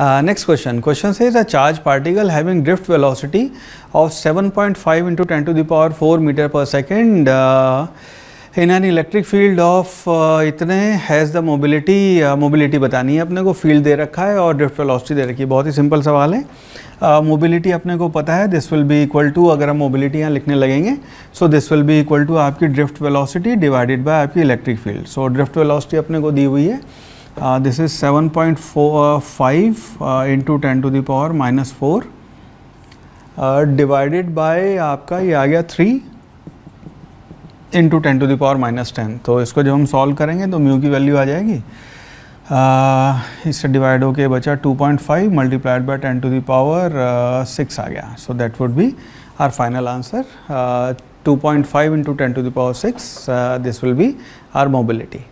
next question question says is a charge particle having drift velocity of 7.5 point five into ten to the power four metre per second in an electric field of इतने has the mobility mobility बतानी है अपने को field दे रखा है और drift velocity दे रखी है बहुत ही सिंपल सवाल है मोबिलिटी uh, अपने को पता है this will be equal to अगर हम मोबिलिटी यहाँ लिखने लगेंगे so this will be equal to आपकी ड्रिफ्ट वेलोसिटी डिवाइडेड बाय आपकी electric field so drift velocity अपने को दी हुई है Uh, this is 7.45 uh, into 10 to the power minus 4 divided uh, divided by आपका ये आ गया three into ten to the power minus ten तो इसको जब हम सॉल्व करेंगे तो म्यू की वैल्यू आ जाएगी uh, इससे डिवाइड होके बचा two point five multiplied by ten to the power six आ गया so that would be our final answer two point five into ten to the power six this will be our mobility